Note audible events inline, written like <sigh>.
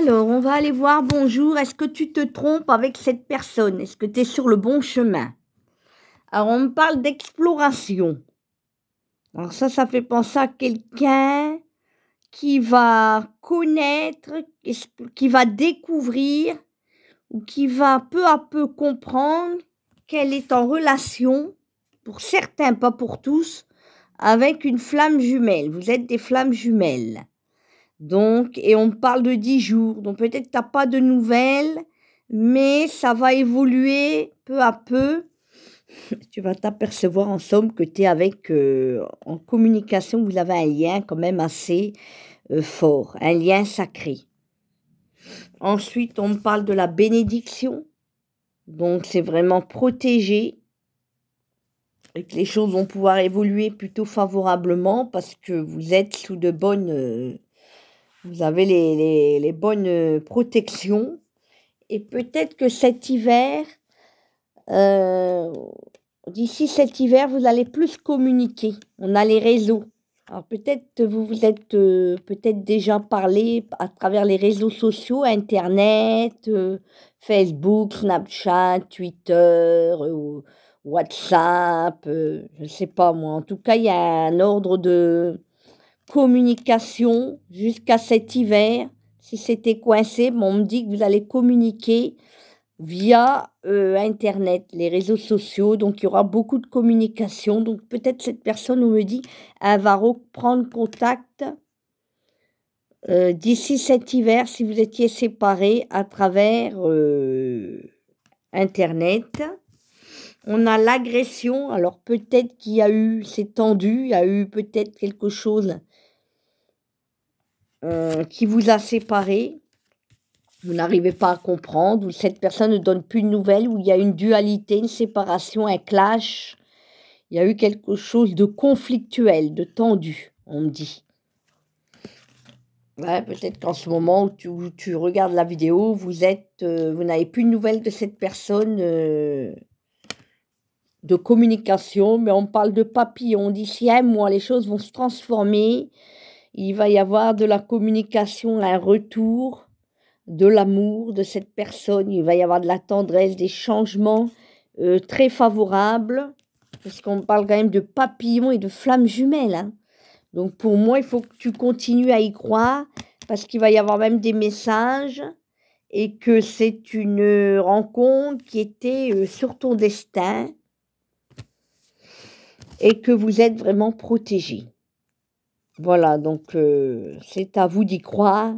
Alors, on va aller voir, bonjour, est-ce que tu te trompes avec cette personne Est-ce que tu es sur le bon chemin Alors, on me parle d'exploration. Alors ça, ça fait penser à quelqu'un qui va connaître, qui va découvrir ou qui va peu à peu comprendre qu'elle est en relation, pour certains, pas pour tous, avec une flamme jumelle. Vous êtes des flammes jumelles. Donc, et on parle de 10 jours. Donc, peut-être que tu n'as pas de nouvelles, mais ça va évoluer peu à peu. <laughs> Tu vas t'apercevoir en somme que tu es avec, euh, en communication, vous avez un lien quand même assez euh, fort, un lien sacré. Ensuite, on parle de la bénédiction. Donc, c'est vraiment protégé et que les choses vont pouvoir évoluer plutôt favorablement parce que vous êtes sous de bonnes euh, vous avez les, les, bonnes euh, protections. Et peut-être que cet hiver, euh, d'ici cet hiver, vous allez plus communiquer. On a les réseaux. Alors peut-être vous vous êtes euh, peut-être déjà parlé à travers les réseaux sociaux, Internet, Facebook, Snapchat, Twitter, WhatsApp, je ne sais pas moi. En tout cas, il y a un ordre de, communication jusqu'à cet hiver. Si c'était coincé, on me dit que vous allez communiquer via euh, Internet, les réseaux sociaux. Donc, il y aura beaucoup de communication. Donc, peut-être cette personne, on me dit, elle va reprendre contact euh, d'ici cet hiver si vous étiez séparés à travers euh, Internet. On a l'agression, alors peut-être qu'il y a eu, c'est tendu, il y a eu peut-être quelque chose euh, qui vous a séparé, vous n'arrivez pas à comprendre, ou cette personne ne donne plus de nouvelles, ou il y a une dualité, une séparation, un clash. Il y a eu quelque chose de conflictuel, de tendu, on me dit. Ouais, peut-être qu'en ce moment où tu, regardes la vidéo, vous êtes, euh, vous n'avez plus de nouvelles de cette personne. Euh, de communication, mais on parle de papillon. d'ici un mois, les choses vont se transformer. Il va y avoir de la communication, un retour, de l'amour de cette personne. Il va y avoir de la tendresse, des changements euh, très favorables, parce qu'on parle quand même de papillon et de flamme jumelle. Hein. Donc pour moi, il faut que tu continues à y croire, parce qu'il va y avoir même des messages et que c'est une euh, rencontre qui était euh, sur ton destin et que vous êtes vraiment protégé. Voilà, donc euh, c'est à vous d'y croire